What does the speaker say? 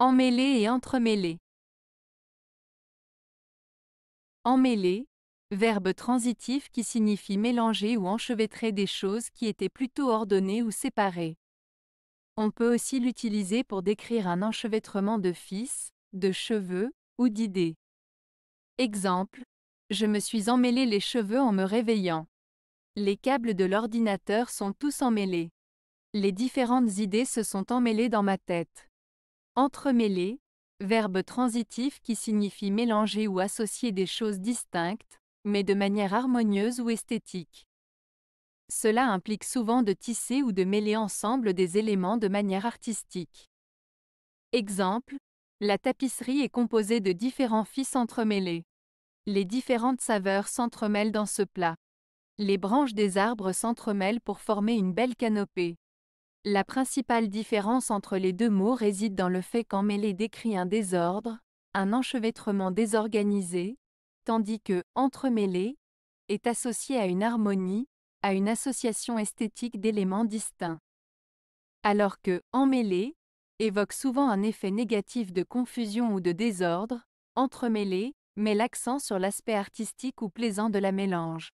Emmêler et entremêler. Emmêler, verbe transitif qui signifie mélanger ou enchevêtrer des choses qui étaient plutôt ordonnées ou séparées. On peut aussi l'utiliser pour décrire un enchevêtrement de fils, de cheveux ou d'idées. Exemple, je me suis emmêlé les cheveux en me réveillant. Les câbles de l'ordinateur sont tous emmêlés. Les différentes idées se sont emmêlées dans ma tête. Entremêler, verbe transitif qui signifie mélanger ou associer des choses distinctes, mais de manière harmonieuse ou esthétique. Cela implique souvent de tisser ou de mêler ensemble des éléments de manière artistique. Exemple, la tapisserie est composée de différents fils entremêlés. Les différentes saveurs s'entremêlent dans ce plat. Les branches des arbres s'entremêlent pour former une belle canopée. La principale différence entre les deux mots réside dans le fait qu'emmêler décrit un désordre, un enchevêtrement désorganisé, tandis que entremêlé est associé à une harmonie, à une association esthétique d'éléments distincts. Alors que emmêlé évoque souvent un effet négatif de confusion ou de désordre, entremêlé met l'accent sur l'aspect artistique ou plaisant de la mélange.